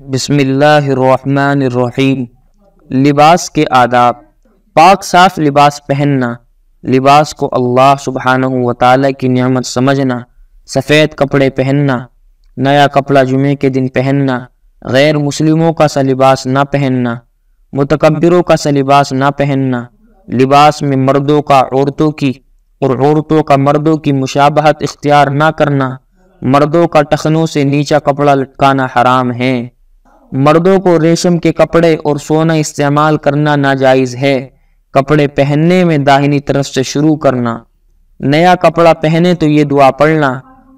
बसमीम लिबास के आदाब पाक साफ लिबास पहनना लिबास को अल्लाह सुबहान व की नियामत समझना सफ़ेद कपड़े पहनना नया कपड़ा जुमे के दिन पहनना गैर मुसलिमों का सा लिबास ना पहनना मतकबरों का सा लिबास ना पहनना लिबास में मर्दों का औरतों की और औरतों का मर्दों की मुशाबहत इख्तियार ना करना मर्दों का टखनों से नीचा कपड़ा लटकाना हराम है मर्दों को रेशम के कपड़े और सोना इस्तेमाल करना नाजायज़ है कपड़े पहनने में दाहिनी तरफ से शुरू करना नया कपड़ा पहने तो ये दुआ पढ़ना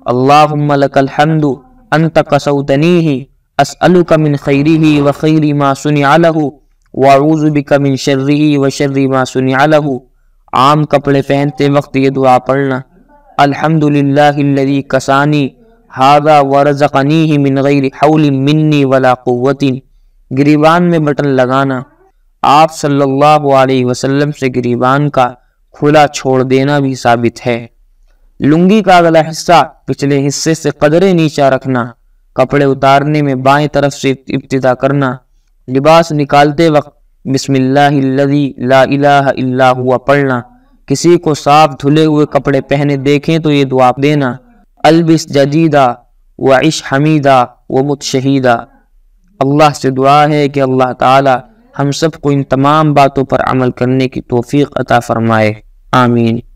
अल्लाहमदु अंत कसौतनी ही असअलु कमिन खैरी ही व खैरी माँ सुन आलहू वारूज़ भी कमिन शर्री ही व शर्री माँ सुन आलहू आम कपड़े पहनते वक्त ये दुआ पढ़ना अल्हम्दुलिल्लाह कसानी हादा वरजनी ही मिन गई हौली मिन्नी वला क़वतिन गिरीबान में बटन लगाना आप सल्लल्लाहु अलैहि वसल्लम से गिरीबान का खुला छोड़ देना भी साबित है लुंगी का अगला हिस्सा पिछले हिस्से से कदरे नीचा रखना कपड़े उतारने में बाएं तरफ से इब्तदा करना लिबास निकालते वक्त बिस्मिल्लाह हुआ पढ़ना किसी को साफ धुले हुए कपड़े पहने देखें तो ये दुआ देना अलबिस जदीदा व इश हमीदा व मुत शहीदा अल्लाह से दुआ है कि अल्लाह ताला हम सबको इन तमाम बातों पर अमल करने की तोफ़ी अता फ़रमाए आमीन